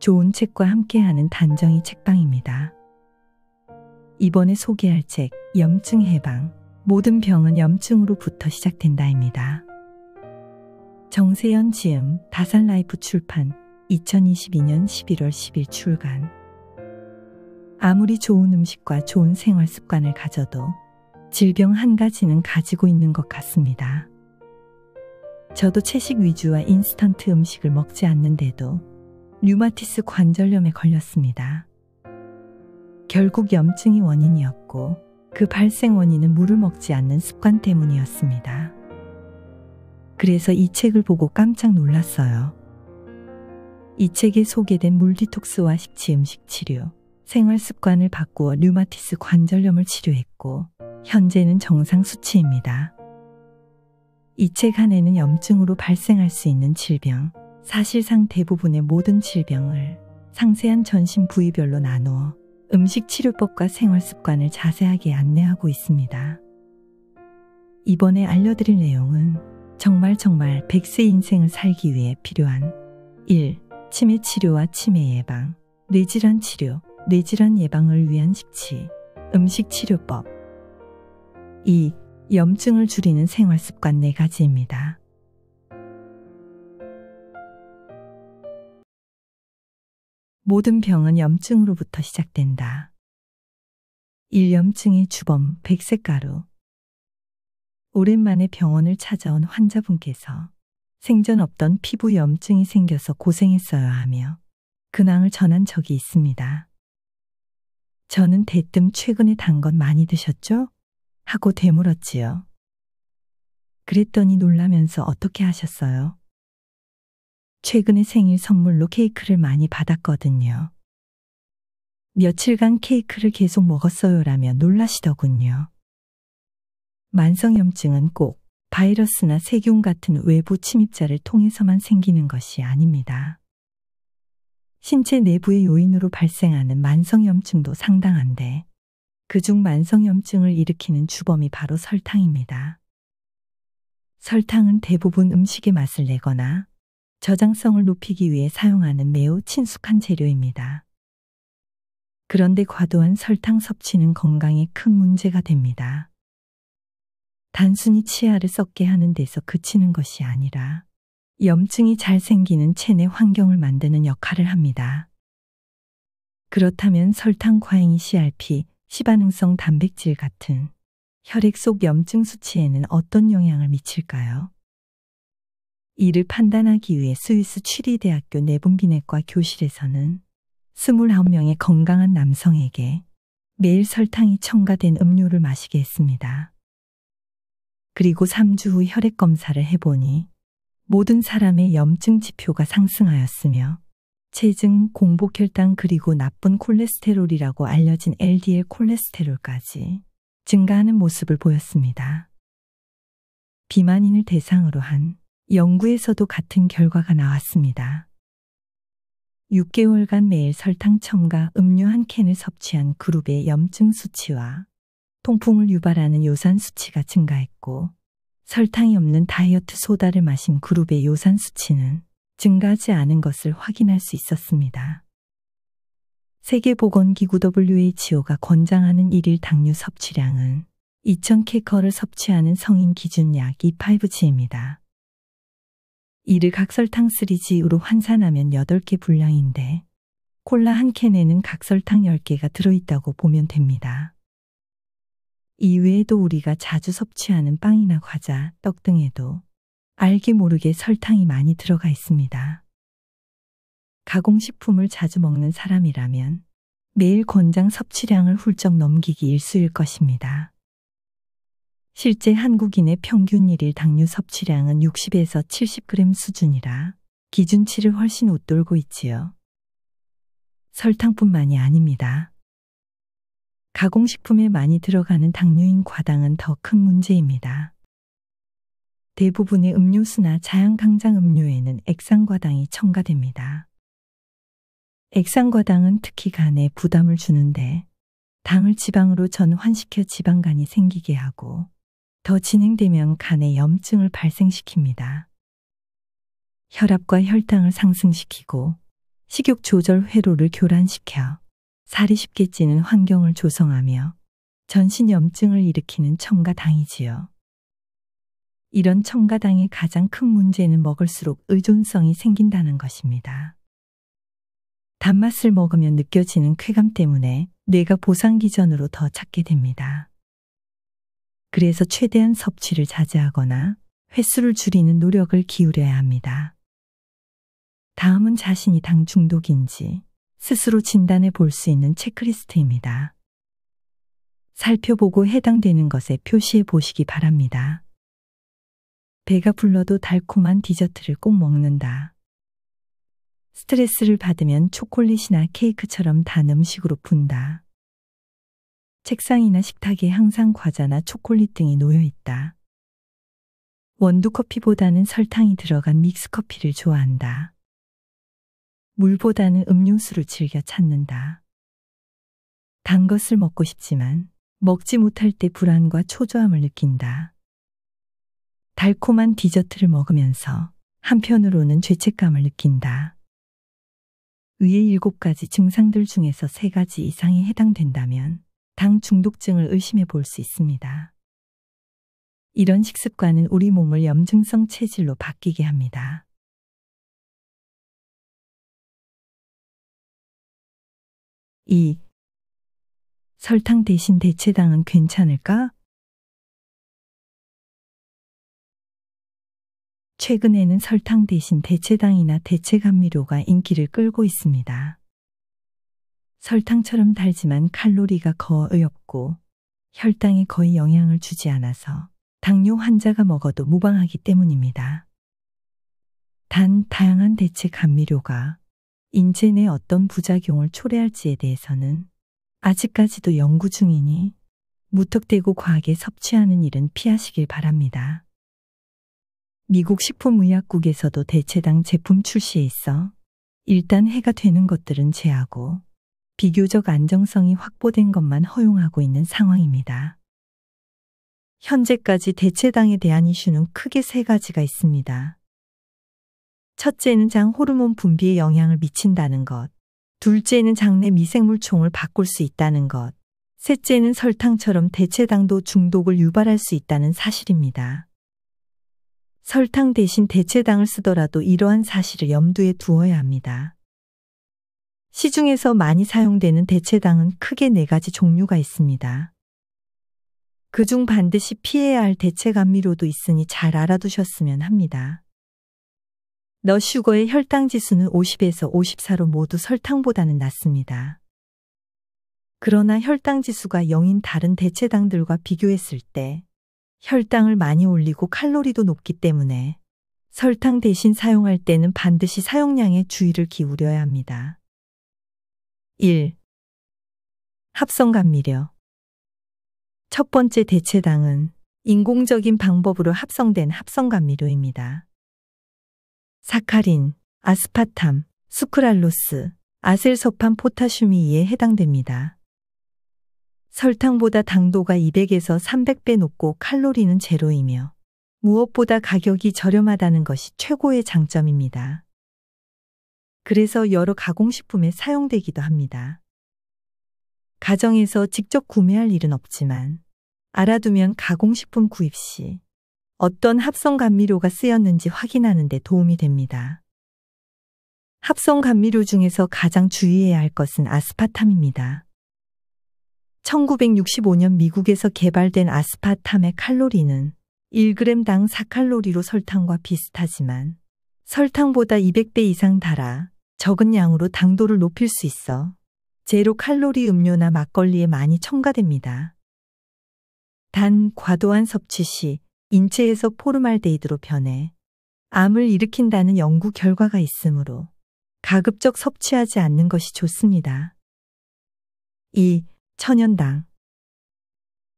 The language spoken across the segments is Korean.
좋은 책과 함께하는 단정이 책방입니다. 이번에 소개할 책 염증 해방 모든 병은 염증으로부터 시작된다입니다. 정세현 지음 다산라이프 출판 2022년 11월 10일 출간 아무리 좋은 음식과 좋은 생활 습관을 가져도 질병 한 가지는 가지고 있는 것 같습니다. 저도 채식 위주와 인스턴트 음식을 먹지 않는데도 류마티스 관절염에 걸렸습니다. 결국 염증이 원인이었고 그 발생 원인은 물을 먹지 않는 습관 때문이었습니다. 그래서 이 책을 보고 깜짝 놀랐어요. 이 책에 소개된 물디톡스와 식치 음식 치료, 생활 습관을 바꾸어 류마티스 관절염을 치료했고 현재는 정상 수치입니다. 이 책 안에는 염증으로 발생할 수 있는 질병, 사실상 대부분의 모든 질병을 상세한 전신 부위별로 나누어 음식 치료법과 생활 습관을 자세하게 안내하고 있습니다. 이번에 알려드릴 내용은 정말 정말 백세 인생을 살기 위해 필요한 1. 치매 치료와 치매 예방, 뇌질환 치료, 뇌질환 예방을 위한 식치, 음식 치료법 2. 염증을 줄이는 생활 습관 4가지입니다. 모든 병은 염증으로부터 시작된다. 1염증의 주범 백색가루 오랜만에 병원을 찾아온 환자분께서 생전 없던 피부 염증이 생겨서 고생했어요 하며 근황을 전한 적이 있습니다. 저는 대뜸 최근에 단건 많이 드셨죠? 하고 되물었지요. 그랬더니 놀라면서 어떻게 하셨어요? 최근에 생일 선물로 케이크를 많이 받았거든요. 며칠간 케이크를 계속 먹었어요라며 놀라시더군요. 만성염증은 꼭 바이러스나 세균 같은 외부 침입자를 통해서만 생기는 것이 아닙니다. 신체 내부의 요인으로 발생하는 만성염증도 상당한데 그중 만성염증을 일으키는 주범이 바로 설탕입니다. 설탕은 대부분 음식의 맛을 내거나 저장성을 높이기 위해 사용하는 매우 친숙한 재료입니다. 그런데 과도한 설탕 섭취는 건강에 큰 문제가 됩니다. 단순히 치아를 썩게 하는 데서 그치는 것이 아니라 염증이 잘 생기는 체내 환경을 만드는 역할을 합니다. 그렇다면 설탕 과잉이 CRP, 시반응성 단백질 같은 혈액 속 염증 수치에는 어떤 영향을 미칠까요? 이를 판단하기 위해 스위스 취리대학교 내분비내과 교실에서는 29명의 건강한 남성에게 매일 설탕이 첨가된 음료를 마시게 했습니다. 그리고 3주 후 혈액 검사를 해보니 모든 사람의 염증 지표가 상승하였으며 체증 공복혈당 그리고 나쁜 콜레스테롤이라고 알려진 LDL 콜레스테롤까지 증가하는 모습을 보였습니다. 비만인을 대상으로 한 연구에서도 같은 결과가 나왔습니다. 6개월간 매일 설탕 첨가 음료 한 캔을 섭취한 그룹의 염증 수치와 통풍을 유발하는 요산 수치가 증가했고 설탕이 없는 다이어트 소다를 마신 그룹의 요산 수치는 증가하지 않은 것을 확인할 수 있었습니다. 세계보건기구 WHO가 권장하는 1일 당류 섭취량은 2000캐커를 섭취하는 성인 기준 약 2,5g입니다. 이를 각설탕 스리지으로 환산하면 8개 분량인데 콜라 한 캔에는 각설탕 10개가 들어있다고 보면 됩니다. 이외에도 우리가 자주 섭취하는 빵이나 과자, 떡 등에도 알게 모르게 설탕이 많이 들어가 있습니다. 가공식품을 자주 먹는 사람이라면 매일 권장 섭취량을 훌쩍 넘기기 일쑤일 것입니다. 실제 한국인의 평균 1일 당류 섭취량은 60에서 70g 수준이라 기준치를 훨씬 웃돌고 있지요. 설탕뿐만이 아닙니다. 가공식품에 많이 들어가는 당류인 과당은 더 큰 문제입니다. 대부분의 음료수나 자양강장 음료에는 액상과당이 첨가됩니다. 액상과당은 특히 간에 부담을 주는데 당을 지방으로 전환시켜 지방간이 생기게 하고 더 진행되면 간에 염증을 발생시킵니다. 혈압과 혈당을 상승시키고 식욕 조절 회로를 교란시켜 살이 쉽게 찌는 환경을 조성하며 전신 염증을 일으키는 첨가당이지요. 이런 첨가당의 가장 큰 문제는 먹을수록 의존성이 생긴다는 것입니다. 단맛을 먹으면 느껴지는 쾌감 때문에 뇌가 보상 기전으로 더 찾게 됩니다. 그래서 최대한 섭취를 자제하거나 횟수를 줄이는 노력을 기울여야 합니다. 다음은 자신이 당 중독인지 스스로 진단해 볼 수 있는 체크리스트입니다. 살펴보고 해당되는 것에 표시해 보시기 바랍니다. 배가 불러도 달콤한 디저트를 꼭 먹는다. 스트레스를 받으면 초콜릿이나 케이크처럼 단 음식으로 푼다. 책상이나 식탁에 항상 과자나 초콜릿 등이 놓여 있다. 원두커피보다는 설탕이 들어간 믹스커피를 좋아한다. 물보다는 음료수를 즐겨 찾는다. 단 것을 먹고 싶지만 먹지 못할 때 불안과 초조함을 느낀다. 달콤한 디저트를 먹으면서 한편으로는 죄책감을 느낀다. 위의 일곱 가지 증상들 중에서 세 가지 이상이 해당된다면 당 중독증을 의심해 볼 수 있습니다. 이런 식습관은 우리 몸을 염증성 체질로 바뀌게 합니다. 2. 설탕 대신 대체당은 괜찮을까? 최근에는 설탕 대신 대체당이나 대체 감미료가 인기를 끌고 있습니다. 설탕처럼 달지만 칼로리가 거의 없고 혈당에 거의 영향을 주지 않아서 당뇨 환자가 먹어도 무방하기 때문입니다. 단 다양한 대체 감미료가 인체 내 어떤 부작용을 초래할지에 대해서는 아직까지도 연구 중이니 무턱대고 과하게 섭취하는 일은 피하시길 바랍니다. 미국 식품의약국에서도 대체당 제품 출시에 있어 일단 해가 되는 것들은 제하고 비교적 안정성이 확보된 것만 허용하고 있는 상황입니다. 현재까지 대체당에 대한 이슈는 크게 세 가지가 있습니다. 첫째는 장 호르몬 분비에 영향을 미친다는 것. 둘째는 장내 미생물총을 바꿀 수 있다는 것. 셋째는 설탕처럼 대체당도 중독을 유발할 수 있다는 사실입니다. 설탕 대신 대체당을 쓰더라도 이러한 사실을 염두에 두어야 합니다. 시중에서 많이 사용되는 대체당은 크게 네 가지 종류가 있습니다. 그중 반드시 피해야 할 대체 감미료도 있으니 잘 알아두셨으면 합니다. 너슈거의 혈당 지수는 50에서 54로 모두 설탕보다는 낮습니다. 그러나 혈당 지수가 0인 다른 대체당들과 비교했을 때 혈당을 많이 올리고 칼로리도 높기 때문에 설탕 대신 사용할 때는 반드시 사용량에 주의를 기울여야 합니다. 1. 합성감미료 첫 번째 대체당은 인공적인 방법으로 합성된 합성감미료입니다. 사카린, 아스파탐, 수크랄로스, 아셀소판 포타슘이 이에 해당됩니다. 설탕보다 당도가 200에서 300배 높고 칼로리는 제로이며 무엇보다 가격이 저렴하다는 것이 최고의 장점입니다. 그래서 여러 가공식품에 사용되기도 합니다. 가정에서 직접 구매할 일은 없지만 알아두면 가공식품 구입 시 어떤 합성 감미료가 쓰였는지 확인하는 데 도움이 됩니다. 합성 감미료 중에서 가장 주의해야 할 것은 아스파탐입니다. 1965년 미국에서 개발된 아스파탐의 칼로리는 1g당 4칼로리로 설탕과 비슷하지만 설탕보다 200배 이상 달아 적은 양으로 당도를 높일 수 있어 제로 칼로리 음료나 막걸리에 많이 첨가됩니다. 단 과도한 섭취 시 인체에서 포르말데이드로 변해 암을 일으킨다는 연구 결과가 있으므로 가급적 섭취하지 않는 것이 좋습니다. 2. 천연당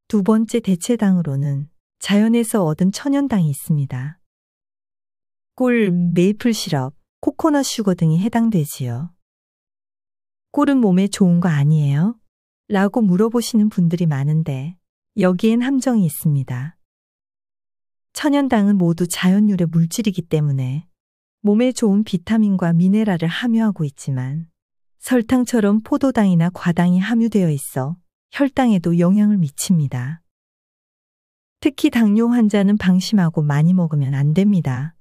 두 번째 대체당으로는 자연에서 얻은 천연당이 있습니다. 꿀, 메이플 시럽, 코코넛 슈거 등이 해당되지요. 꿀은 몸에 좋은 거 아니에요? 라고 물어보시는 분들이 많은데 여기엔 함정이 있습니다. 천연당은 모두 자연유래 물질이기 때문에 몸에 좋은 비타민과 미네랄을 함유하고 있지만 설탕처럼 포도당이나 과당이 함유되어 있어 혈당에도 영향을 미칩니다. 특히 당뇨 환자는 방심하고 많이 먹으면 안 됩니다.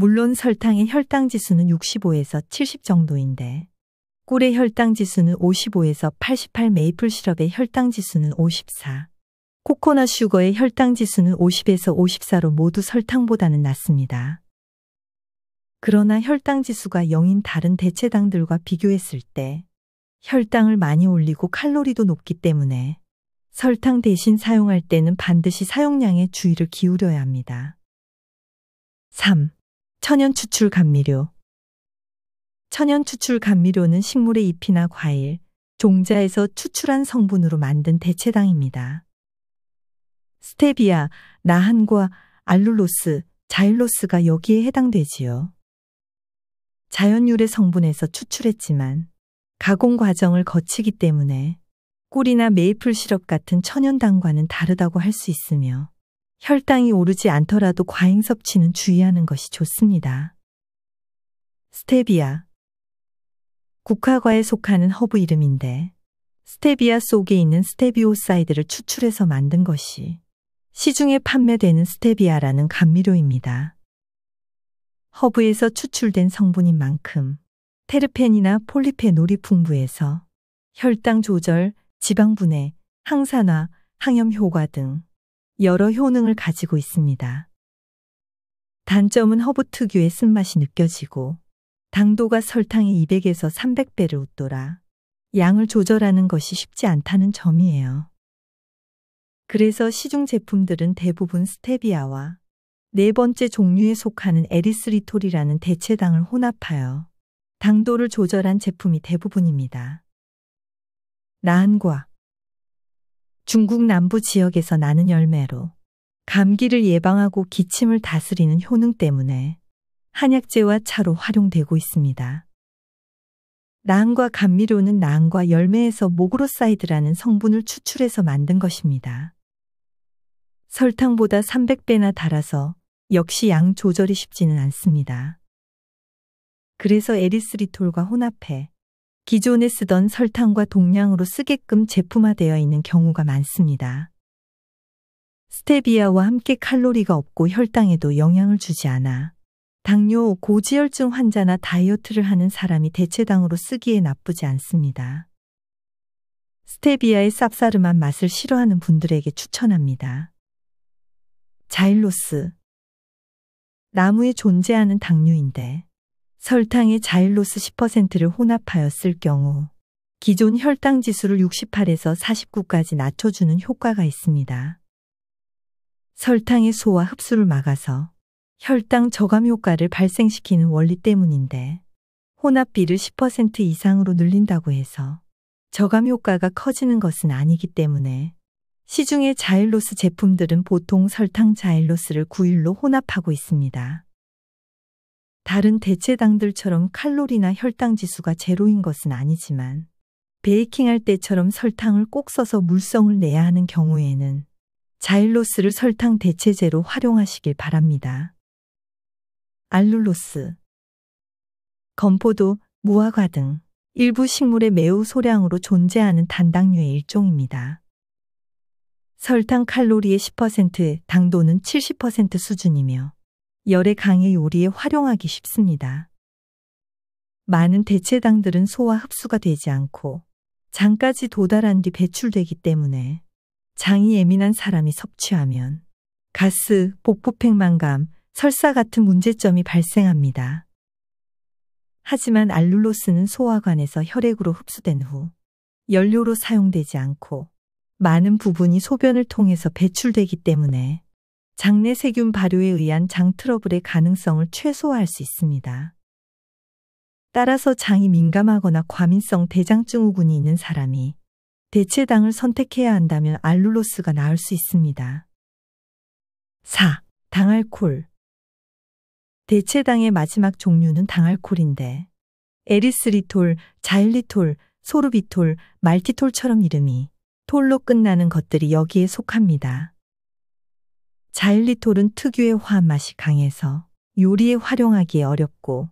물론 설탕의 혈당 지수는 65에서 70 정도인데 꿀의 혈당 지수는 55에서 88 메이플 시럽의 혈당 지수는 54. 코코넛 슈거의 혈당 지수는 50에서 54로 모두 설탕보다는 낮습니다. 그러나 혈당 지수가 0인 다른 대체당들과 비교했을 때 혈당을 많이 올리고 칼로리도 높기 때문에 설탕 대신 사용할 때는 반드시 사용량에 주의를 기울여야 합니다. 3. 천연 추출 감미료 천연 추출 감미료는 식물의 잎이나 과일, 종자에서 추출한 성분으로 만든 대체당입니다. 스테비아, 나한과 알룰로스, 자일로스가 여기에 해당되지요. 자연유래 성분에서 추출했지만 가공 과정을 거치기 때문에 꿀이나 메이플 시럽 같은 천연당과는 다르다고 할 수 있으며 혈당이 오르지 않더라도 과잉 섭취는 주의하는 것이 좋습니다. 스테비아 국화과에 속하는 허브 이름인데 스테비아 속에 있는 스테비오사이드를 추출해서 만든 것이 시중에 판매되는 스테비아라는 감미료입니다. 허브에서 추출된 성분인 만큼 테르펜이나 폴리페놀이 풍부해서 혈당 조절, 지방 분해, 항산화, 항염 효과 등 여러 효능을 가지고 있습니다. 단점은 허브 특유의 쓴맛이 느껴지고 당도가 설탕의 200에서 300배를 웃돌아 양을 조절하는 것이 쉽지 않다는 점이에요. 그래서 시중 제품들은 대부분 스테비아와 네 번째 종류에 속하는 에리스리톨이라는 대체당을 혼합하여 당도를 조절한 제품이 대부분입니다. 나은과 중국 남부 지역에서 나는 열매로 감기를 예방하고 기침을 다스리는 효능 때문에 한약재와 차로 활용되고 있습니다. 나과 감미료는 나과 열매에서 모그로사이드라는 성분을 추출해서 만든 것입니다. 설탕보다 300배나 달아서 역시 양 조절이 쉽지는 않습니다. 그래서 에리스리톨과 혼합해 기존에 쓰던 설탕과 동량으로 쓰게끔 제품화되어 있는 경우가 많습니다. 스테비아와 함께 칼로리가 없고 혈당에도 영향을 주지 않아 당뇨, 고지혈증 환자나 다이어트를 하는 사람이 대체당으로 쓰기에 나쁘지 않습니다. 스테비아의 쌉싸름한 맛을 싫어하는 분들에게 추천합니다. 자일로스 나무에 존재하는 당류인데 설탕의 자일로스 10%를 혼합하였을 경우 기존 혈당 지수를 68에서 49까지 낮춰주는 효과가 있습니다. 설탕의 소화 흡수를 막아서 혈당 저감 효과를 발생시키는 원리 때문인데 혼합비를 10% 이상으로 늘린다고 해서 저감 효과가 커지는 것은 아니기 때문에 시중의 자일로스 제품들은 보통 설탕 자일로스를 9일로 혼합하고 있습니다. 다른 대체당들처럼 칼로리나 혈당 지수가 제로인 것은 아니지만 베이킹할 때처럼 설탕을 꼭 써서 물성을 내야 하는 경우에는 자일로스를 설탕 대체제로 활용하시길 바랍니다. 알룰로스 건포도, 무화과 등 일부 식물에 매우 소량으로 존재하는 단당류의 일종입니다. 설탕 칼로리의 10%, 당도는 70% 수준이며 열의 강의 요리에 활용하기 쉽습니다. 많은 대체당들은 소화 흡수가 되지 않고 장까지 도달한 뒤 배출되기 때문에 장이 예민한 사람이 섭취하면 가스, 복부팽만감, 설사 같은 문제점이 발생합니다. 하지만 알룰로스는 소화관에서 혈액으로 흡수된 후 연료로 사용되지 않고 많은 부분이 소변을 통해서 배출되기 때문에 장내 세균 발효에 의한 장 트러블의 가능성을 최소화할 수 있습니다. 따라서 장이 민감하거나 과민성 대장증 후군이 있는 사람이 대체당을 선택해야 한다면 알룰로스가 나을 수 있습니다. 4. 당알콜 대체당의 마지막 종류는 당알콜인데 에리스리톨, 자일리톨, 소르비톨, 말티톨처럼 이름이 톨로 끝나는 것들이 여기에 속합니다. 자일리톨은 특유의 화맛이 강해서 요리에 활용하기 어렵고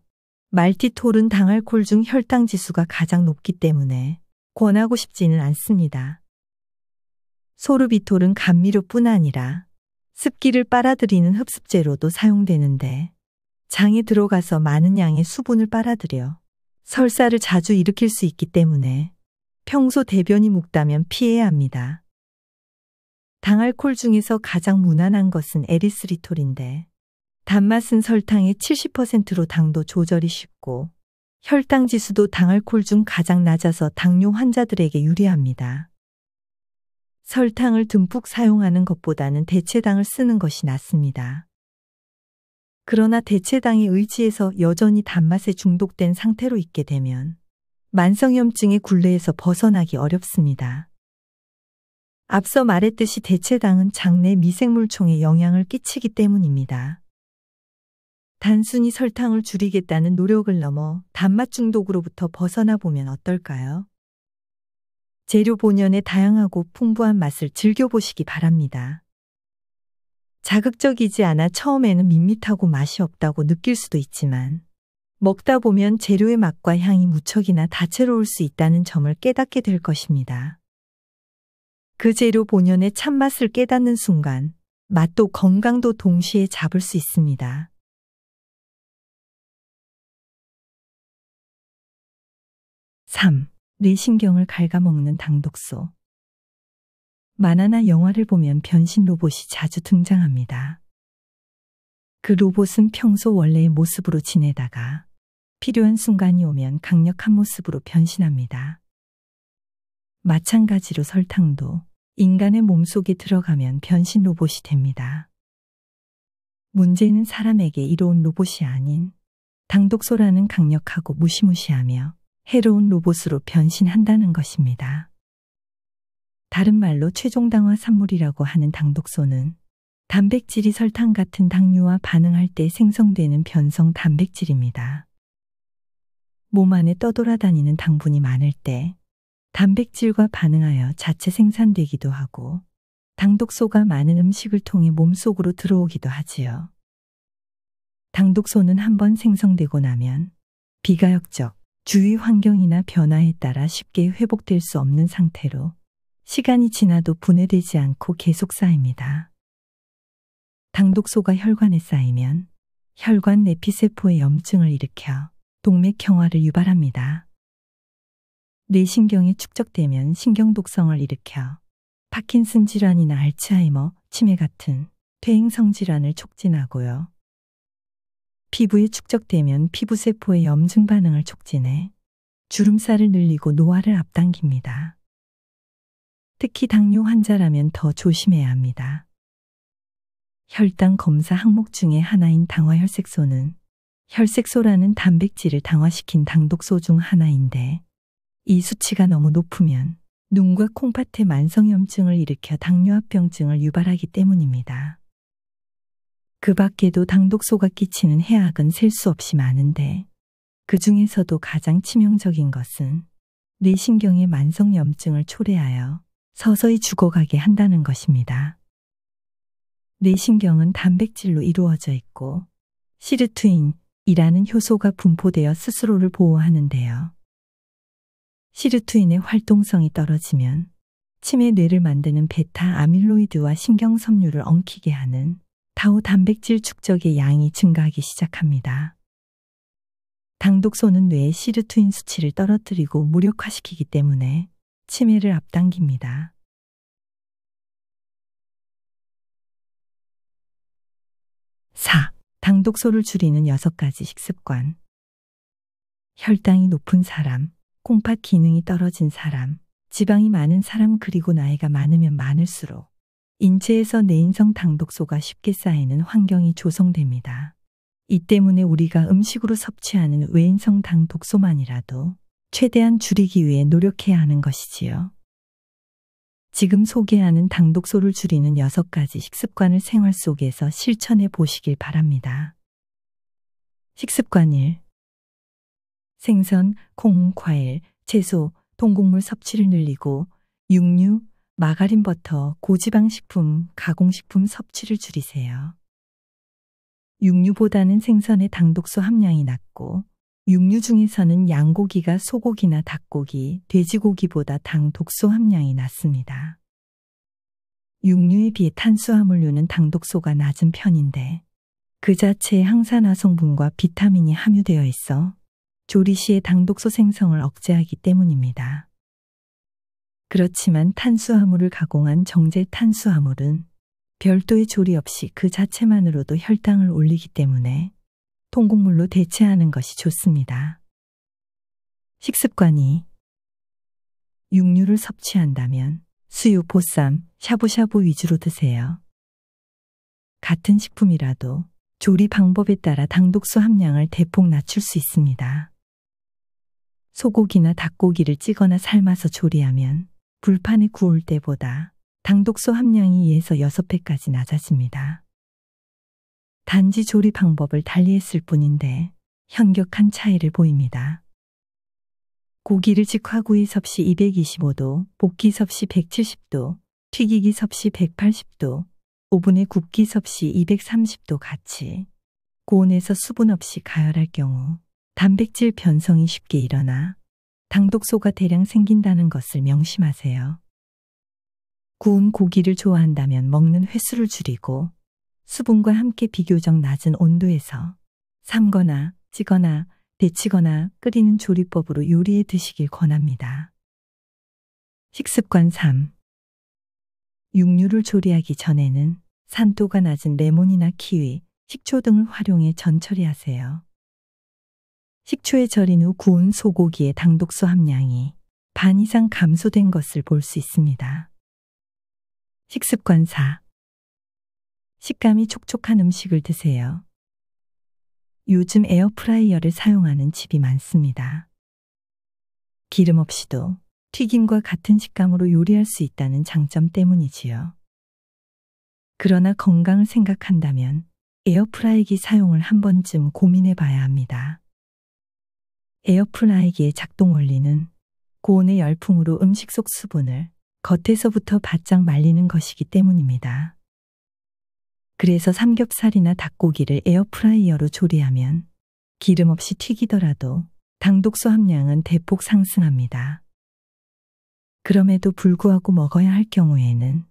말티톨은 당알콜 중 혈당 지수가 가장 높기 때문에 권하고 싶지는 않습니다. 소르비톨은 감미료뿐 아니라 습기를 빨아들이는 흡습제로도 사용되는데 장에 들어가서 많은 양의 수분을 빨아들여 설사를 자주 일으킬 수 있기 때문에 평소 대변이 묵다면 피해야 합니다. 당알콜 중에서 가장 무난한 것은 에리스리톨인데 단맛은 설탕의 70%로 당도 조절이 쉽고 혈당 지수도 당알콜 중 가장 낮아서 당뇨 환자들에게 유리합니다. 설탕을 듬뿍 사용하는 것보다는 대체당을 쓰는 것이 낫습니다. 그러나 대체당에 의지에서 여전히 단맛에 중독된 상태로 있게 되면 만성염증의 굴레에서 벗어나기 어렵습니다. 앞서 말했듯이 대체당은 장내 미생물총에 영향을 끼치기 때문입니다. 단순히 설탕을 줄이겠다는 노력을 넘어 단맛 중독으로부터 벗어나 보면 어떨까요? 재료 본연의 다양하고 풍부한 맛을 즐겨보시기 바랍니다. 자극적이지 않아 처음에는 밋밋하고 맛이 없다고 느낄 수도 있지만 먹다 보면 재료의 맛과 향이 무척이나 다채로울 수 있다는 점을 깨닫게 될 것입니다. 그 재료 본연의 참맛을 깨닫는 순간 맛도 건강도 동시에 잡을 수 있습니다. (3) 뇌신경을 갉아먹는 당독소 만화나 영화를 보면 변신 로봇이 자주 등장합니다. 그 로봇은 평소 원래의 모습으로 지내다가 필요한 순간이 오면 강력한 모습으로 변신합니다. 마찬가지로 설탕도 인간의 몸속에 들어가면 변신 로봇이 됩니다. 문제는 사람에게 이로운 로봇이 아닌 당독소라는 강력하고 무시무시하며 해로운 로봇으로 변신한다는 것입니다. 다른 말로 최종당화 산물이라고 하는 당독소는 단백질이 설탕 같은 당류와 반응할 때 생성되는 변성 단백질입니다. 몸 안에 떠돌아다니는 당분이 많을 때 단백질과 반응하여 자체 생산되기도 하고 당독소가 많은 음식을 통해 몸속으로 들어오기도 하지요. 당독소는 한번 생성되고 나면 비가역적, 주위 환경이나 변화에 따라 쉽게 회복될 수 없는 상태로 시간이 지나도 분해되지 않고 계속 쌓입니다. 당독소가 혈관에 쌓이면 혈관 내피세포의 염증을 일으켜 동맥경화를 유발합니다. 뇌신경에 축적되면 신경독성을 일으켜 파킨슨 질환이나 알츠하이머, 치매 같은 퇴행성 질환을 촉진하고요. 피부에 축적되면 피부세포의 염증 반응을 촉진해 주름살을 늘리고 노화를 앞당깁니다. 특히 당뇨 환자라면 더 조심해야 합니다. 혈당 검사 항목 중에 하나인 당화혈색소는 혈색소라는 단백질을 당화시킨 당독소 중 하나인데 이 수치가 너무 높으면 눈과 콩팥의 만성염증을 일으켜 당뇨합병증을 유발하기 때문입니다. 그 밖에도 당독소가 끼치는 해악은 셀 수 없이 많은데 그 중에서도 가장 치명적인 것은 뇌신경의 만성염증을 초래하여 서서히 죽어가게 한다는 것입니다. 뇌신경은 단백질로 이루어져 있고 시르트인이라는 효소가 분포되어 스스로를 보호하는데요. 시르투인의 활동성이 떨어지면 치매 뇌를 만드는 베타 아밀로이드와 신경섬유를 엉키게 하는 다우 단백질 축적의 양이 증가하기 시작합니다. 당독소는 뇌의 시르투인 수치를 떨어뜨리고 무력화시키기 때문에 치매를 앞당깁니다. 4. 당독소를 줄이는 6가지 식습관 혈당이 높은 사람 콩팥 기능이 떨어진 사람, 지방이 많은 사람 그리고 나이가 많으면 많을수록 인체에서 내인성 당독소가 쉽게 쌓이는 환경이 조성됩니다. 이 때문에 우리가 음식으로 섭취하는 외인성 당독소만이라도 최대한 줄이기 위해 노력해야 하는 것이지요. 지금 소개하는 당독소를 줄이는 6가지 식습관을 생활 속에서 실천해 보시길 바랍니다. 식습관 1. 생선, 콩, 과일, 채소, 동곡물 섭취를 늘리고 육류, 마가린 버터, 고지방 식품, 가공식품 섭취를 줄이세요. 육류보다는 생선의 당독소 함량이 낮고 육류 중에서는 양고기가 소고기나 닭고기, 돼지고기보다 당독소 함량이 낮습니다. 육류에 비해 탄수화물류는 당독소가 낮은 편인데 그자체의 항산화 성분과 비타민이 함유되어 있어 조리시의 당독소 생성을 억제하기 때문입니다. 그렇지만 탄수화물을 가공한 정제 탄수화물은 별도의 조리 없이 그 자체만으로도 혈당을 올리기 때문에 통곡물로 대체하는 것이 좋습니다. 식습관이 육류를 섭취한다면 수유, 보쌈, 샤브샤브 위주로 드세요. 같은 식품이라도 조리 방법에 따라 당독소 함량을 대폭 낮출 수 있습니다. 소고기나 닭고기를 찌거나 삶아서 조리하면 불판에 구울 때보다 당독소 함량이 2에서 6배까지 낮아집니다. 단지 조리 방법을 달리했을 뿐인데 현격한 차이를 보입니다. 고기를 직화구이 섭씨 225도, 볶기 섭씨 170도, 튀기기 섭씨 180도, 오븐에 굽기 섭씨 230도 같이 고온에서 수분 없이 가열할 경우 단백질 변성이 쉽게 일어나 당독소가 대량 생긴다는 것을 명심하세요. 구운 고기를 좋아한다면 먹는 횟수를 줄이고 수분과 함께 비교적 낮은 온도에서 삶거나 찌거나 데치거나 끓이는 조리법으로 요리해 드시길 권합니다. 식습관 3. 육류를 조리하기 전에는 산도가 낮은 레몬이나 키위, 식초 등을 활용해 전처리하세요. 식초에 절인 후 구운 소고기의 당독소 함량이 반 이상 감소된 것을 볼 수 있습니다. 식습관 4. 식감이 촉촉한 음식을 드세요. 요즘 에어프라이어를 사용하는 집이 많습니다. 기름 없이도 튀김과 같은 식감으로 요리할 수 있다는 장점 때문이지요. 그러나 건강을 생각한다면 에어프라이기 사용을 한 번쯤 고민해 봐야 합니다. 에어프라이기에 작동 원리는 고온의 열풍으로 음식 속 수분을 겉에서부터 바짝 말리는 것이기 때문입니다. 그래서 삼겹살이나 닭고기를 에어프라이어로 조리하면 기름 없이 튀기더라도 당독소 함량은 대폭 상승합니다. 그럼에도 불구하고 먹어야 할 경우에는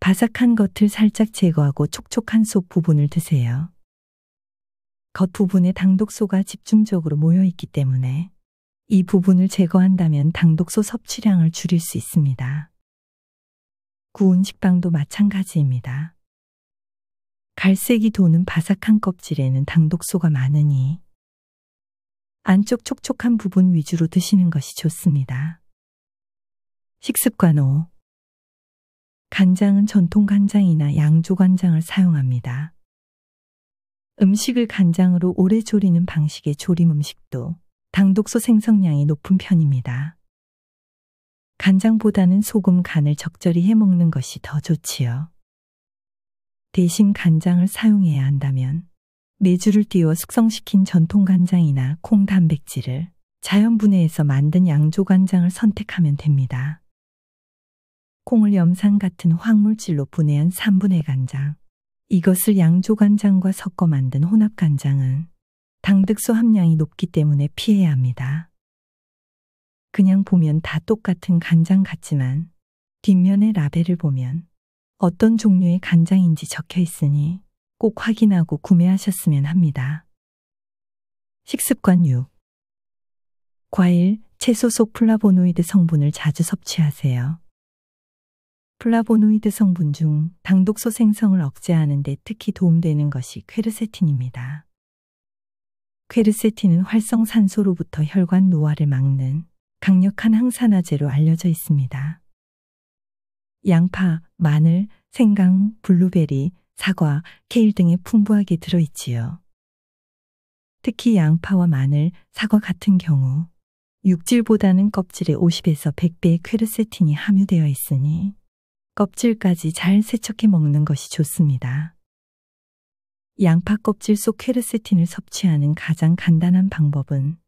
바삭한 겉을 살짝 제거하고 촉촉한 속 부분을 드세요. 겉부분에 당독소가 집중적으로 모여있기 때문에 이 부분을 제거한다면 당독소 섭취량을 줄일 수 있습니다. 구운 식빵도 마찬가지입니다. 갈색이 도는 바삭한 껍질에는 당독소가 많으니 안쪽 촉촉한 부분 위주로 드시는 것이 좋습니다. 식습관 5. 간장은 전통 간장이나 양조 간장을 사용합니다. 음식을 간장으로 오래 조리는 방식의 조림 음식도 당독소 생성량이 높은 편입니다. 간장보다는 소금 간을 적절히 해먹는 것이 더 좋지요. 대신 간장을 사용해야 한다면 메주를 띄워 숙성시킨 전통 간장이나 콩 단백질을 자연 분해해서 만든 양조 간장을 선택하면 됩니다. 콩을 염산 같은 화물질로 분해한 3분의 간장, 이것을 양조간장과 섞어 만든 혼합간장은 당득소 함량이 높기 때문에 피해야 합니다. 그냥 보면 다 똑같은 간장 같지만 뒷면의 라벨을 보면 어떤 종류의 간장인지 적혀 있으니 꼭 확인하고 구매하셨으면 합니다. 식습관 6. 과일, 채소 속 플라보노이드 성분을 자주 섭취하세요. 플라보노이드 성분 중 당독소 생성을 억제하는 데 특히 도움되는 것이 퀘르세틴입니다. 퀘르세틴은 활성산소로부터 혈관 노화를 막는 강력한 항산화제로 알려져 있습니다. 양파, 마늘, 생강, 블루베리, 사과, 케일 등에 풍부하게 들어있지요. 특히 양파와 마늘, 사과 같은 경우 육질보다는 껍질에 50에서 100배의 퀘르세틴이 함유되어 있으니 껍질까지 잘 세척해 먹는 것이 좋습니다. 양파 껍질 속퀘르세틴을 섭취하는 가장 간단한 방법은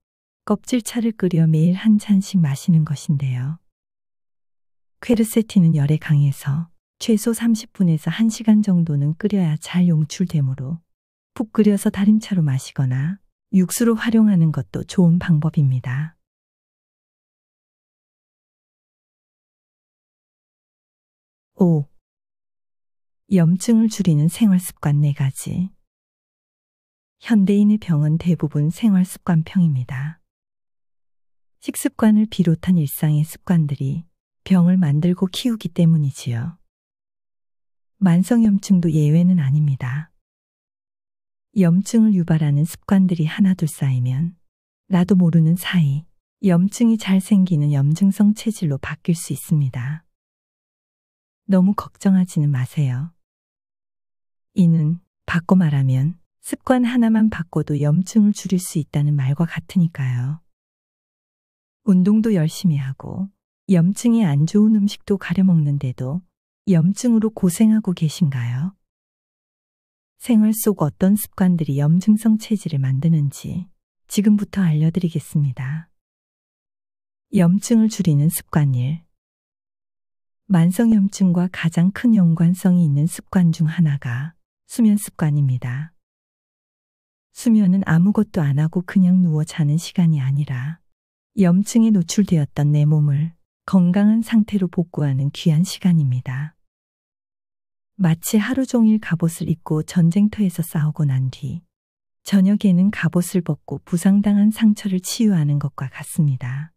껍질차를 끓여 매일 한 잔씩 마시는 것인데요. 퀘르세틴은 열에 강해서 최소 30분에서 1시간 정도는 끓여야 잘 용출되므로 푹 끓여서 다림차로 마시거나 육수로 활용하는 것도 좋은 방법입니다. 5. 염증을 줄이는 생활습관 4가지. 현대인의 병은 대부분 생활습관평입니다 식습관을 비롯한 일상의 습관들이 병을 만들고 키우기 때문이지요. 만성염증도 예외는 아닙니다. 염증을 유발하는 습관들이 하나둘 쌓이면 나도 모르는 사이 염증이 잘 생기는 염증성 체질로 바뀔 수 있습니다. 너무 걱정하지는 마세요. 이는 바꿔 말하면 습관 하나만 바꿔도 염증을 줄일 수 있다는 말과 같으니까요. 운동도 열심히 하고 염증이 안 좋은 음식도 가려 먹는데도 염증으로 고생하고 계신가요? 생활 속 어떤 습관들이 염증성 체질을 만드는지 지금부터 알려드리겠습니다. 염증을 줄이는 습관 일 만성염증과 가장 큰 연관성이 있는 습관 중 하나가 수면 습관입니다. 수면은 아무것도 안 하고 그냥 누워 자는 시간이 아니라 염증에 노출되었던 내 몸을 건강한 상태로 복구하는 귀한 시간입니다. 마치 하루 종일 갑옷을 입고 전쟁터에서 싸우고 난 뒤 저녁에는 갑옷을 벗고 부상당한 상처를 치유하는 것과 같습니다.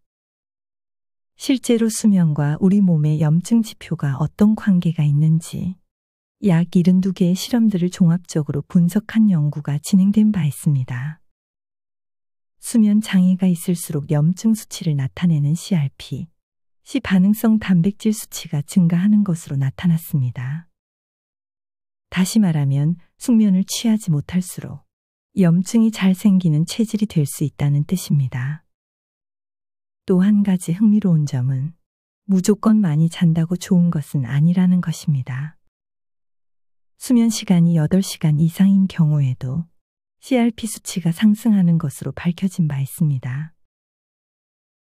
실제로 수면과 우리 몸의 염증 지표가 어떤 관계가 있는지 약 72개의 실험들을 종합적으로 분석한 연구가 진행된 바 있습니다. 수면 장애가 있을수록 염증 수치를 나타내는 CRP, 시 반응성 단백질 수치가 증가하는 것으로 나타났습니다. 다시 말하면 숙면을 취하지 못할수록 염증이 잘 생기는 체질이 될 수 있다는 뜻입니다. 또한 가지 흥미로운 점은 무조건 많이 잔다고 좋은 것은 아니라는 것입니다. 수면 시간이 8시간 이상인 경우에도 CRP 수치가 상승하는 것으로 밝혀진 바 있습니다.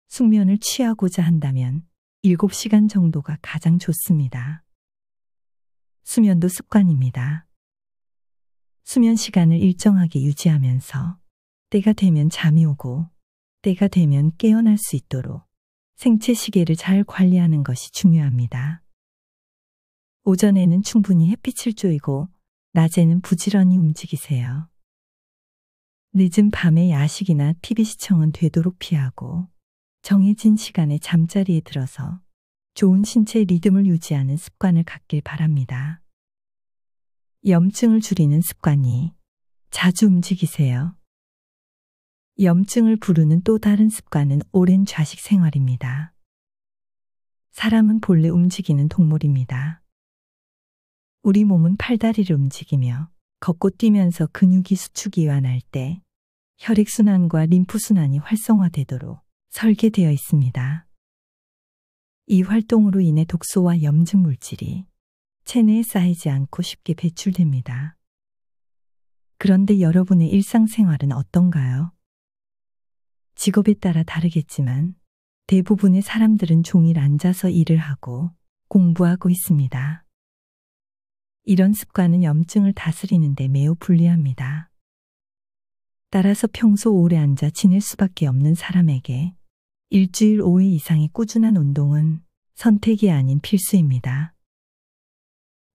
숙면을 취하고자 한다면 7시간 정도가 가장 좋습니다. 수면도 습관입니다. 수면 시간을 일정하게 유지하면서 때가 되면 잠이 오고 때가 되면 깨어날 수 있도록 생체 시계를 잘 관리하는 것이 중요합니다. 오전에는 충분히 햇빛을 쪼이고 낮에는 부지런히 움직이세요. 늦은 밤에 야식이나 TV 시청은 되도록 피하고 정해진 시간에 잠자리에 들어서 좋은 신체 리듬을 유지하는 습관을 갖길 바랍니다. 염증을 줄이는 습관이 자주 움직이세요. 염증을 부르는 또 다른 습관은 오랜 좌식 생활입니다. 사람은 본래 움직이는 동물입니다. 우리 몸은 팔다리를 움직이며 걷고 뛰면서 근육이 수축이 완할 때 혈액순환과 림프순환이 활성화되도록 설계되어 있습니다. 이 활동으로 인해 독소와 염증 물질이 체내에 쌓이지 않고 쉽게 배출됩니다. 그런데 여러분의 일상생활은 어떤가요? 직업에 따라 다르겠지만 대부분의 사람들은 종일 앉아서 일을 하고 공부하고 있습니다. 이런 습관은 염증을 다스리는데 매우 불리합니다. 따라서 평소 오래 앉아 지낼 수밖에 없는 사람에게 일주일 5회 이상의 꾸준한 운동은 선택이 아닌 필수입니다.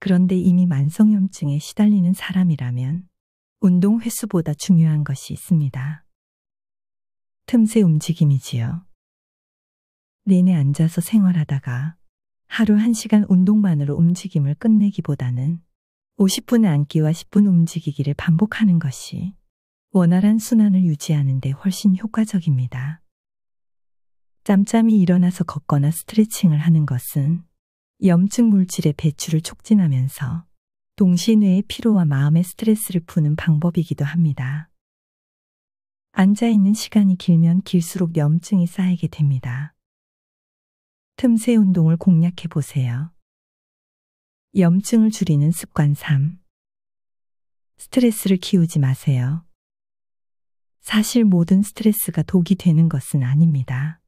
그런데 이미 만성염증에 시달리는 사람이라면 운동 횟수보다 중요한 것이 있습니다. 틈새 움직임이지요. 내내 앉아서 생활하다가 하루 1시간 운동만으로 움직임을 끝내기보다는 50분 앉기와 10분 움직이기를 반복하는 것이 원활한 순환을 유지하는 데 훨씬 효과적입니다. 짬짬이 일어나서 걷거나 스트레칭을 하는 것은 염증 물질의 배출을 촉진하면서 동시 뇌의 피로와 마음의 스트레스를 푸는 방법이기도 합니다. 앉아있는 시간이 길면 길수록 염증이 쌓이게 됩니다. 틈새 운동을 공략해 보세요. 염증을 줄이는 습관 3. 스트레스를 키우지 마세요. 사실 모든 스트레스가 독이 되는 것은 아닙니다.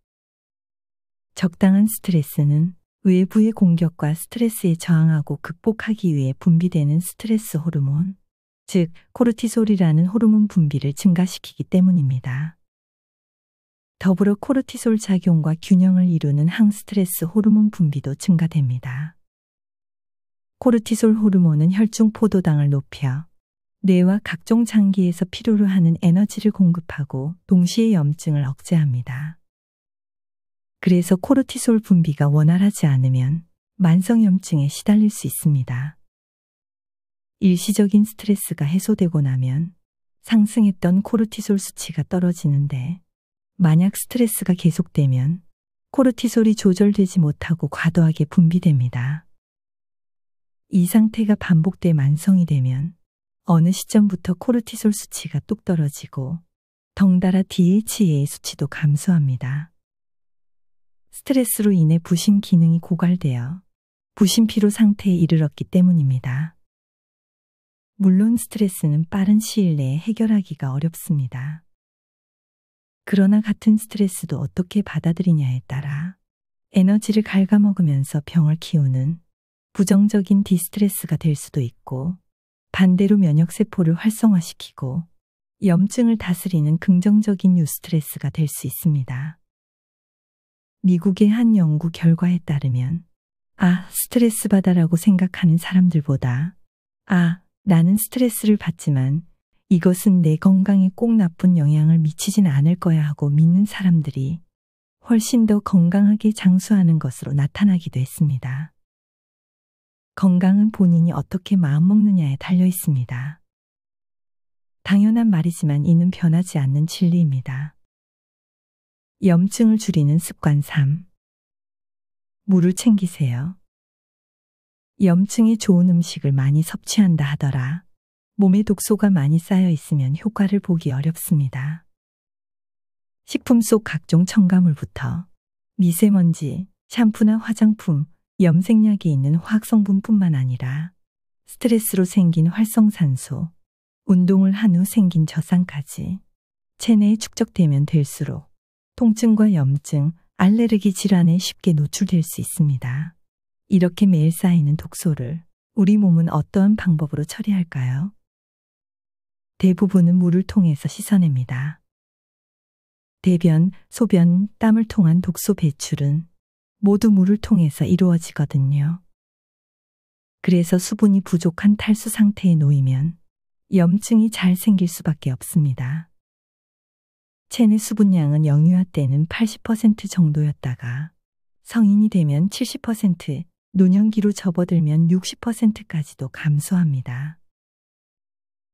적당한 스트레스는 외부의 공격과 스트레스에 저항하고 극복하기 위해 분비되는 스트레스 호르몬, 즉 코르티솔이라는 호르몬 분비를 증가시키기 때문입니다. 더불어 코르티솔 작용과 균형을 이루는 항스트레스 호르몬 분비도 증가됩니다. 코르티솔 호르몬은 혈중 포도당을 높여 뇌와 각종 장기에서 필요로 하는 에너지를 공급하고 동시에 염증을 억제합니다. 그래서 코르티솔 분비가 원활하지 않으면 만성염증에 시달릴 수 있습니다. 일시적인 스트레스가 해소되고 나면 상승했던 코르티솔 수치가 떨어지는데 만약 스트레스가 계속되면 코르티솔이 조절되지 못하고 과도하게 분비됩니다. 이 상태가 반복돼 만성이 되면 어느 시점부터 코르티솔 수치가 뚝 떨어지고 덩달아 DHA의 수치도 감소합니다. 스트레스로 인해 부신 기능이 고갈되어 부신 피로 상태에 이르렀기 때문입니다. 물론 스트레스는 빠른 시일 내에 해결하기가 어렵습니다. 그러나 같은 스트레스도 어떻게 받아들이냐에 따라 에너지를 갉아먹으면서 병을 키우는 부정적인 디스트레스가 될 수도 있고 반대로 면역세포를 활성화시키고 염증을 다스리는 긍정적인 유스트레스가 될 수 있습니다. 미국의 한 연구 결과에 따르면 아, 스트레스 받아라고 생각하는 사람들보다 아, 나는 스트레스를 받지만 이것은 내 건강에 꼭 나쁜 영향을 미치진 않을 거야 하고 믿는 사람들이 훨씬 더 건강하게 장수하는 것으로 나타나기도 했습니다. 건강은 본인이 어떻게 마음먹느냐에 달려 있습니다. 당연한 말이지만 이는 변하지 않는 진리입니다. 염증을 줄이는 습관 3. 물을 챙기세요. 염증이 좋은 음식을 많이 섭취한다 하더라. 몸에 독소가 많이 쌓여 있으면 효과를 보기 어렵습니다. 식품 속 각종 첨가물부터 미세먼지, 샴푸나 화장품, 염색약이 있는 화학성분뿐만 아니라 스트레스로 생긴 활성산소, 운동을 한 후 생긴 저산까지 체내에 축적되면 될수록 통증과 염증, 알레르기 질환에 쉽게 노출될 수 있습니다. 이렇게 매일 쌓이는 독소를 우리 몸은 어떠한 방법으로 처리할까요? 대부분은 물을 통해서 씻어냅니다. 대변, 소변, 땀을 통한 독소 배출은 모두 물을 통해서 이루어지거든요. 그래서 수분이 부족한 탈수 상태에 놓이면 염증이 잘 생길 수밖에 없습니다. 체내 수분량은 영유아 때는 80% 정도였다가 성인이 되면 70%, 노년기로 접어들면 60%까지도 감소합니다.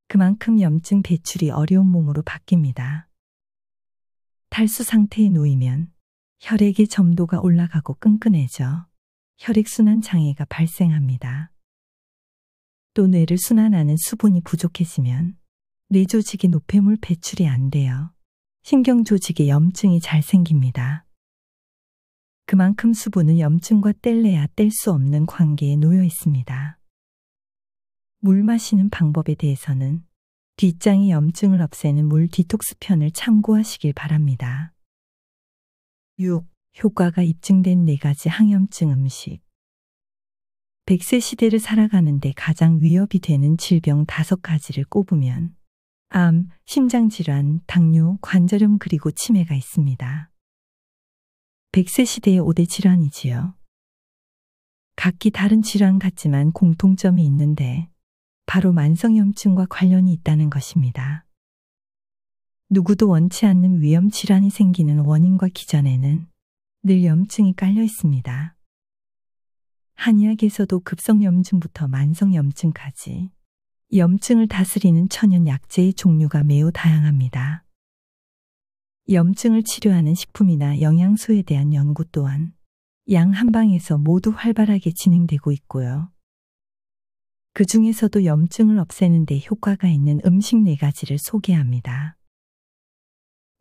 그만큼 염증 배출이 어려운 몸으로 바뀝니다. 탈수 상태에 놓이면 혈액의 점도가 올라가고 끈끈해져 혈액순환 장애가 발생합니다. 또 뇌를 순환하는 수분이 부족해지면 뇌 조직이 노폐물 배출이 안 되어 신경 조직에 염증이 잘 생깁니다. 그만큼 수분은 염증과 뗄래야 뗄 수 없는 관계에 놓여 있습니다. 물 마시는 방법에 대해서는 뒷장이 염증을 없애는 물 디톡스 편을 참고하시길 바랍니다. 6. 효과가 입증된 4가지 항염증 음식 100세 시대를 살아가는데 가장 위협이 되는 질병 5가지를 꼽으면 암, 심장질환, 당뇨, 관절염 그리고 치매가 있습니다. 백세 시대의 5대 질환이지요. 각기 다른 질환 같지만 공통점이 있는데 바로 만성염증과 관련이 있다는 것입니다. 누구도 원치 않는 위염 질환이 생기는 원인과 기전에는 늘 염증이 깔려 있습니다. 한의학에서도 급성염증부터 만성염증까지 염증을 다스리는 천연 약재의 종류가 매우 다양합니다. 염증을 치료하는 식품이나 영양소에 대한 연구 또한 양 한방에서 모두 활발하게 진행되고 있고요. 그 중에서도 염증을 없애는 데 효과가 있는 음식 네 가지를 소개합니다.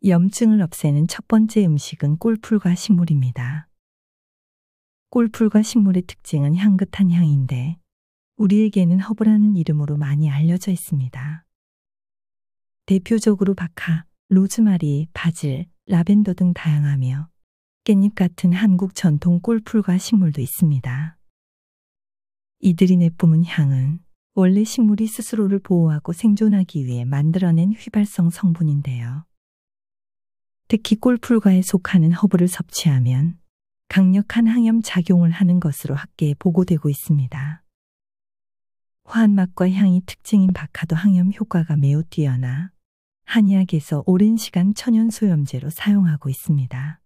염증을 없애는 첫 번째 음식은 꿀풀과 식물입니다. 꿀풀과 식물의 특징은 향긋한 향인데 우리에게는 허브라는 이름으로 많이 알려져 있습니다. 대표적으로 박하, 로즈마리, 바질, 라벤더 등 다양하며 깻잎 같은 한국 전통 꿀풀과 식물도 있습니다. 이들이 내뿜은 향은 원래 식물이 스스로를 보호하고 생존하기 위해 만들어낸 휘발성 성분인데요. 특히 꿀풀과에 속하는 허브를 섭취하면 강력한 항염 작용을 하는 것으로 학계에 보고되고 있습니다. 화한 맛과 향이 특징인 박하도 항염 효과가 매우 뛰어나 한의학에서 오랜 시간 천연소염제로 사용하고 있습니다.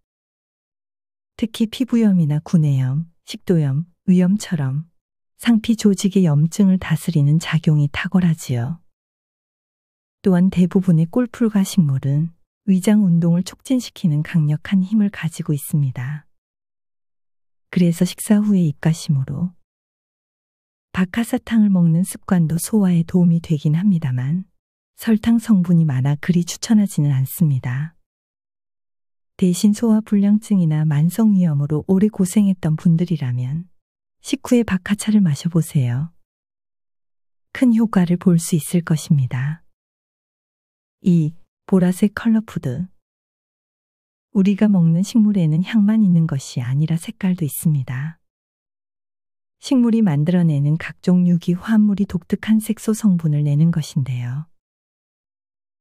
특히 피부염이나 구내염, 식도염, 위염처럼 상피 조직의 염증을 다스리는 작용이 탁월하지요. 또한 대부분의 꿀풀과 식물은 위장 운동을 촉진시키는 강력한 힘을 가지고 있습니다. 그래서 식사 후에 입가심으로 박하사탕을 먹는 습관도 소화에 도움이 되긴 합니다만 설탕 성분이 많아 그리 추천하지는 않습니다. 대신 소화 불량증이나 만성 위염으로 오래 고생했던 분들이라면 식후에 박하차를 마셔보세요. 큰 효과를 볼 수 있을 것입니다. 2. 보라색 컬러푸드 우리가 먹는 식물에는 향만 있는 것이 아니라 색깔도 있습니다. 식물이 만들어내는 각종 유기 화합물이 독특한 색소 성분을 내는 것인데요.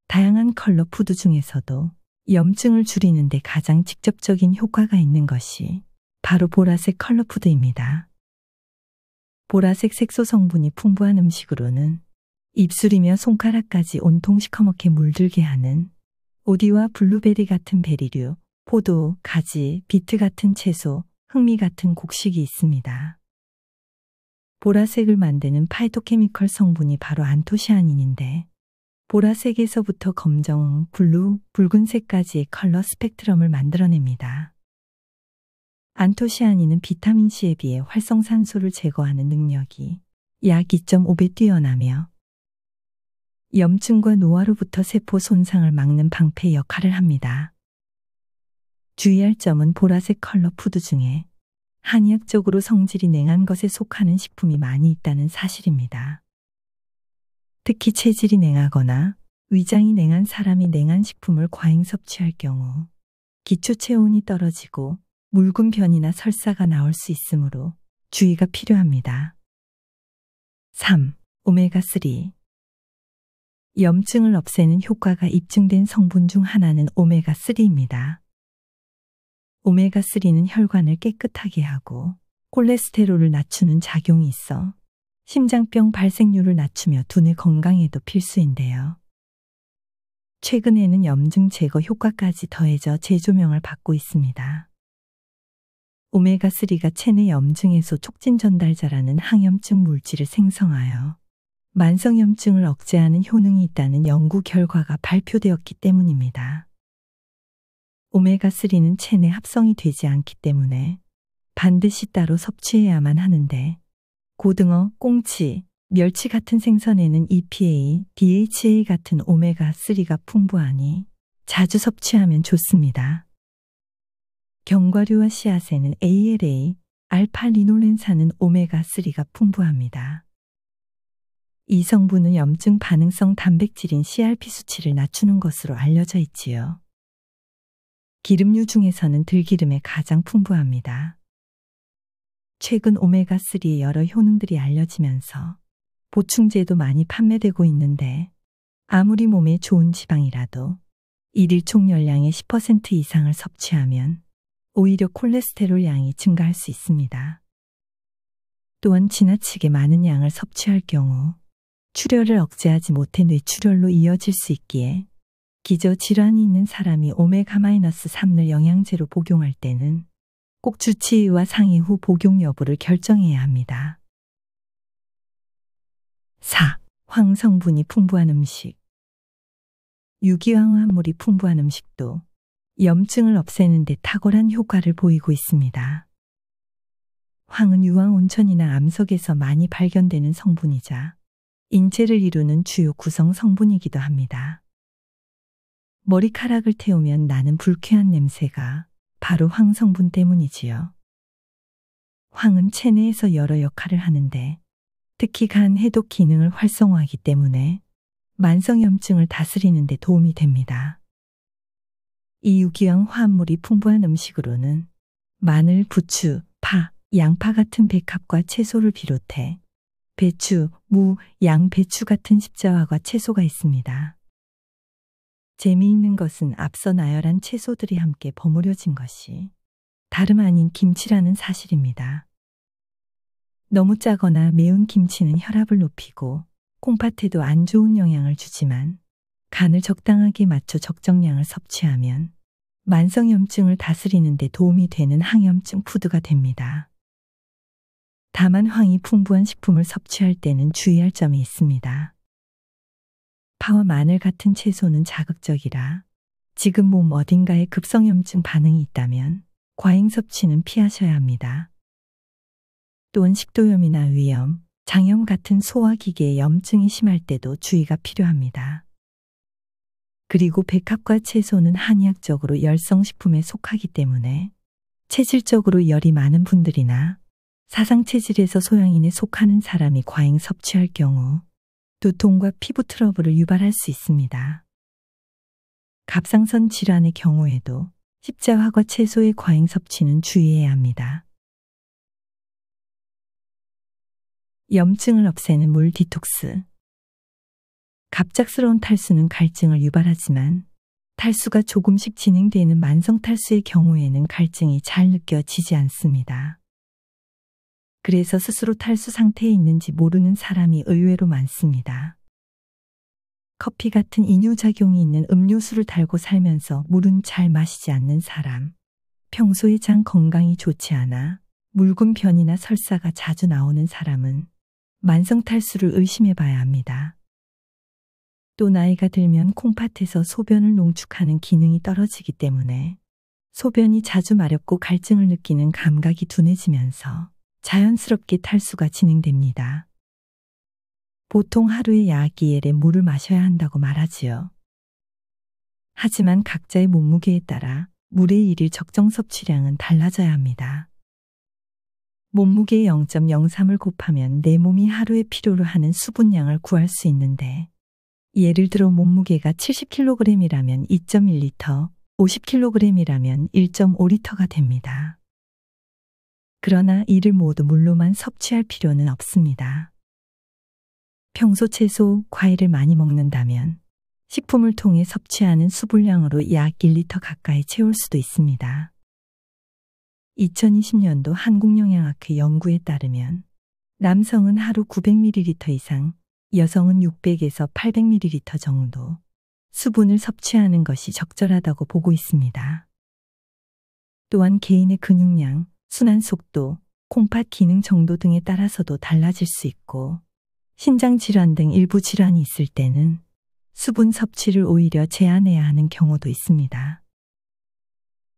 다양한 컬러 푸드 중에서도 염증을 줄이는 데 가장 직접적인 효과가 있는 것이 바로 보라색 컬러 푸드입니다. 보라색 색소 성분이 풍부한 음식으로는 입술이며 손가락까지 온통 시커멓게 물들게 하는 오디와 블루베리 같은 베리류, 포도, 가지, 비트 같은 채소, 흑미 같은 곡식이 있습니다. 보라색을 만드는 파이토케미컬 성분이 바로 안토시아닌인데 보라색에서부터 검정, 블루, 붉은색까지의 컬러 스펙트럼을 만들어냅니다. 안토시아닌은 비타민C에 비해 활성산소를 제거하는 능력이 약 2.5배 뛰어나며 염증과 노화로부터 세포 손상을 막는 방패 역할을 합니다. 주의할 점은 보라색 컬러 푸드 중에 한의학적으로 성질이 냉한 것에 속하는 식품이 많이 있다는 사실입니다. 특히 체질이 냉하거나 위장이 냉한 사람이 냉한 식품을 과잉 섭취할 경우 기초 체온이 떨어지고 묽은 변이나 설사가 나올 수 있으므로 주의가 필요합니다. 3. 오메가3 염증을 없애는 효과가 입증된 성분 중 하나는 오메가3입니다. 오메가3는 혈관을 깨끗하게 하고 콜레스테롤을 낮추는 작용이 있어 심장병 발생률을 낮추며 두뇌 건강에도 필수인데요. 최근에는 염증 제거 효과까지 더해져 재조명을 받고 있습니다. 오메가3가 체내 염증 에서 촉진 전달자라는 항염증 물질을 생성하여 만성염증을 억제하는 효능이 있다는 연구 결과가 발표되었기 때문입니다. 오메가3는 체내 합성이 되지 않기 때문에 반드시 따로 섭취해야만 하는데 고등어, 꽁치, 멸치 같은 생선에는 EPA, DHA 같은 오메가3가 풍부하니 자주 섭취하면 좋습니다. 견과류와 씨앗에는 ALA, 알파리놀렌산은 오메가3가 풍부합니다. 이 성분은 염증 반응성 단백질인 CRP 수치를 낮추는 것으로 알려져 있지요. 기름류 중에서는 들기름에 가장 풍부합니다. 최근 오메가3의 여러 효능들이 알려지면서 보충제도 많이 판매되고 있는데 아무리 몸에 좋은 지방이라도 일일 총 열량의 10% 이상을 섭취하면 오히려 콜레스테롤 양이 증가할 수 있습니다. 또한 지나치게 많은 양을 섭취할 경우 출혈을 억제하지 못해 뇌출혈로 이어질 수 있기에 기저 질환이 있는 사람이 오메가-3를 영양제로 복용할 때는 꼭 주치의와 상의 후 복용 여부를 결정해야 합니다. 4. 황성분이 풍부한 음식 유기황 화물이 풍부한 음식도 염증을 없애는 데 탁월한 효과를 보이고 있습니다. 황은 유황 온천이나 암석에서 많이 발견되는 성분이자 인체를 이루는 주요 구성 성분이기도 합니다. 머리카락을 태우면 나는 불쾌한 냄새가 바로 황성분 때문이지요. 황은 체내에서 여러 역할을 하는데 특히 간 해독 기능을 활성화하기 때문에 만성염증을 다스리는 데 도움이 됩니다. 이 유기양 화합물이 풍부한 음식으로는 마늘, 부추, 파, 양파 같은 백합과 채소를 비롯해 배추, 무, 양배추 같은 십자화과 채소가 있습니다. 재미있는 것은 앞서 나열한 채소들이 함께 버무려진 것이 다름 아닌 김치라는 사실입니다. 너무 짜거나 매운 김치는 혈압을 높이고 콩팥에도 안 좋은 영향을 주지만 간을 적당하게 맞춰 적정량을 섭취하면 만성염증을 다스리는 데 도움이 되는 항염증 푸드가 됩니다. 다만 황이 풍부한 식품을 섭취할 때는 주의할 점이 있습니다. 파와 마늘 같은 채소는 자극적이라 지금 몸 어딘가에 급성염증 반응이 있다면 과잉 섭취는 피하셔야 합니다. 또한 식도염이나 위염, 장염 같은 소화기계의 염증이 심할 때도 주의가 필요합니다. 그리고 백합과 채소는 한의학적으로 열성식품에 속하기 때문에 체질적으로 열이 많은 분들이나 사상체질에서 소양인에 속하는 사람이 과잉 섭취할 경우 두통과 피부 트러블을 유발할 수 있습니다. 갑상선 질환의 경우에도 십자화과 채소의 과잉 섭취는 주의해야 합니다. 염증을 없애는 물 디톡스 갑작스러운 탈수는 갈증을 유발하지만 탈수가 조금씩 진행되는 만성 탈수의 경우에는 갈증이 잘 느껴지지 않습니다. 그래서 스스로 탈수 상태에 있는지 모르는 사람이 의외로 많습니다. 커피 같은 이뇨작용이 있는 음료수를 달고 살면서 물은 잘 마시지 않는 사람. 평소에 장 건강이 좋지 않아 묽은 변이나 설사가 자주 나오는 사람은 만성 탈수를 의심해 봐야 합니다. 또 나이가 들면 콩팥에서 소변을 농축하는 기능이 떨어지기 때문에 소변이 자주 마렵고 갈증을 느끼는 감각이 둔해지면서 자연스럽게 탈수가 진행됩니다. 보통 하루에 약2 l 에 물을 마셔야 한다고 말하지요. 하지만 각자의 몸무게에 따라 물의 일일 적정 섭취량은 달라져야 합니다. 몸무게의 0.03을 곱하면 내 몸이 하루에 필요로 하는 수분량을 구할 수 있는데 예를 들어 몸무게가 70kg이라면 2.1L, 50kg이라면 1.5L가 됩니다. 그러나 이를 모두 물로만 섭취할 필요는 없습니다. 평소 채소, 과일을 많이 먹는다면 식품을 통해 섭취하는 수분량으로 약 1리터 가까이 채울 수도 있습니다. 2020년도 한국영양학회 연구에 따르면 남성은 하루 900ml 이상, 여성은 600에서 800ml 정도 수분을 섭취하는 것이 적절하다고 보고 있습니다. 또한 개인의 근육량, 순환 속도, 콩팥 기능 정도 등에 따라서도 달라질 수 있고 신장 질환 등 일부 질환이 있을 때는 수분 섭취를 오히려 제한해야 하는 경우도 있습니다.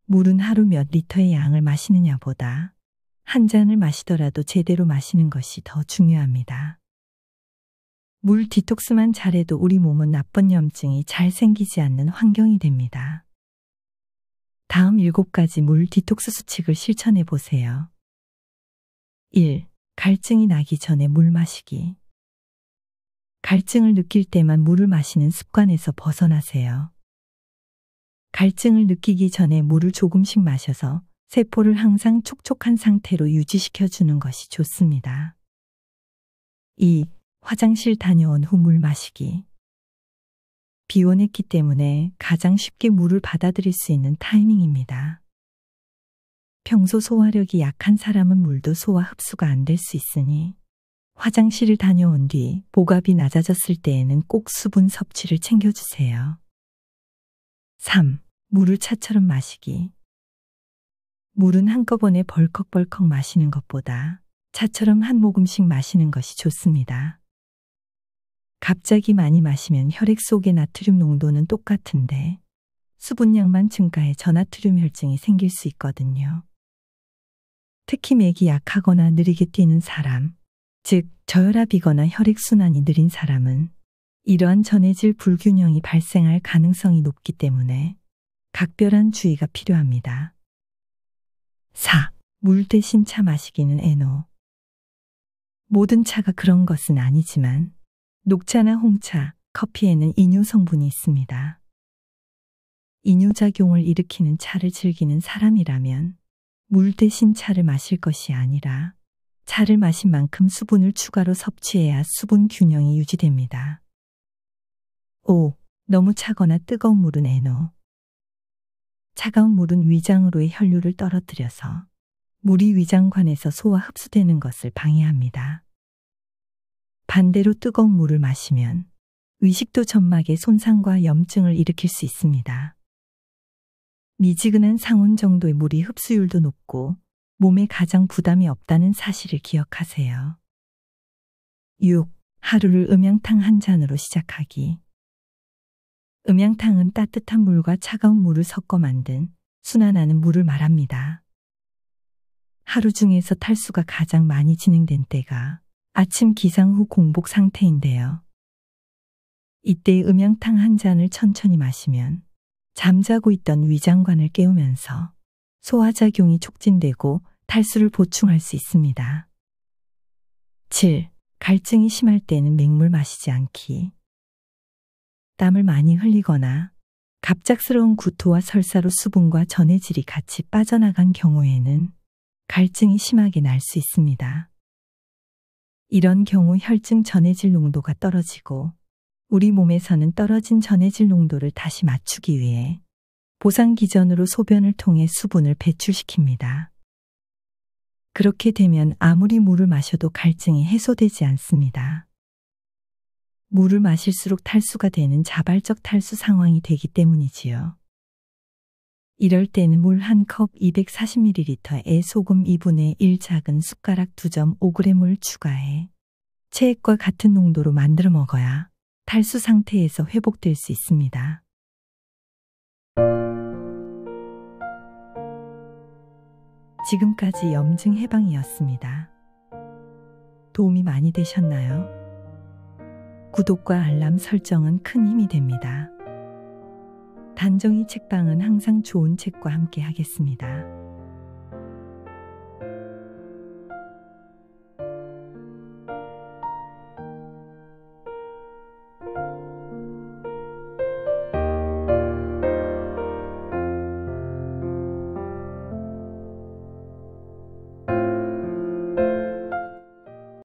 물은 하루 몇 리터의 양을 마시느냐보다 한 잔을 마시더라도 제대로 마시는 것이 더 중요합니다. 물 디톡스만 잘해도 우리 몸은 나쁜 염증이 잘 생기지 않는 환경이 됩니다. 다음 7가지 물 디톡스 수칙을 실천해 보세요. 1. 갈증이 나기 전에 물 마시기. 갈증을 느낄 때만 물을 마시는 습관에서 벗어나세요. 갈증을 느끼기 전에 물을 조금씩 마셔서 세포를 항상 촉촉한 상태로 유지시켜주는 것이 좋습니다. 2. 화장실 다녀온 후 물 마시기. 비워냈기 때문에 가장 쉽게 물을 받아들일 수 있는 타이밍입니다. 평소 소화력이 약한 사람은 물도 소화 흡수가 안 될 수 있으니 화장실을 다녀온 뒤 복압이 낮아졌을 때에는 꼭 수분 섭취를 챙겨주세요. 3. 물을 차처럼 마시기. 물은 한꺼번에 벌컥벌컥 마시는 것보다 차처럼 한 모금씩 마시는 것이 좋습니다. 갑자기 많이 마시면 혈액 속의 나트륨 농도는 똑같은데 수분량만 증가해 저나트륨 혈증이 생길 수 있거든요. 특히 맥이 약하거나 느리게 뛰는 사람, 즉 저혈압이거나 혈액순환이 느린 사람은 이러한 전해질 불균형이 발생할 가능성이 높기 때문에 각별한 주의가 필요합니다. 4. 물 대신 차 마시기는 에노 모든 차가 그런 것은 아니지만 녹차나 홍차, 커피에는 이뇨 성분이 있습니다. 이뇨작용을 일으키는 차를 즐기는 사람이라면 물 대신 차를 마실 것이 아니라 차를 마신 만큼 수분을 추가로 섭취해야 수분 균형이 유지됩니다. 5. 너무 차거나 뜨거운 물은 에노. 차가운 물은 위장으로의 혈류를 떨어뜨려서 물이 위장관에서 소화 흡수되는 것을 방해합니다. 반대로 뜨거운 물을 마시면 의식도 점막에 손상과 염증을 일으킬 수 있습니다. 미지근한 상온 정도의 물이 흡수율도 높고 몸에 가장 부담이 없다는 사실을 기억하세요. 6. 하루를 음양탕 한 잔으로 시작하기. 음양탕은 따뜻한 물과 차가운 물을 섞어 만든 순환하는 물을 말합니다. 하루 중에서 탈수가 가장 많이 진행된 때가 아침 기상 후 공복 상태인데요. 이때 음양탕 한 잔을 천천히 마시면 잠자고 있던 위장관을 깨우면서 소화작용이 촉진되고 탈수를 보충할 수 있습니다. 7. 갈증이 심할 때는 맹물 마시지 않기. 땀을 많이 흘리거나 갑작스러운 구토와 설사로 수분과 전해질이 같이 빠져나간 경우에는 갈증이 심하게 날 수 있습니다. 이런 경우 혈증 전해질 농도가 떨어지고 우리 몸에서는 떨어진 전해질 농도를 다시 맞추기 위해 보상 기전으로 소변을 통해 수분을 배출시킵니다. 그렇게 되면 아무리 물을 마셔도 갈증이 해소되지 않습니다. 물을 마실수록 탈수가 되는 자발적 탈수 상황이 되기 때문이지요. 이럴 때는 물 한 컵 240ml에 소금 2분의 1 작은 숟가락 2.5g을 점 추가해 체액과 같은 농도로 만들어 먹어야 탈수 상태에서 회복될 수 있습니다. 지금까지 염증 해방이었습니다. 도움이 많이 되셨나요? 구독과 알람 설정은 큰 힘이 됩니다. 단정이 책방은 항상 좋은 책과 함께 하겠습니다.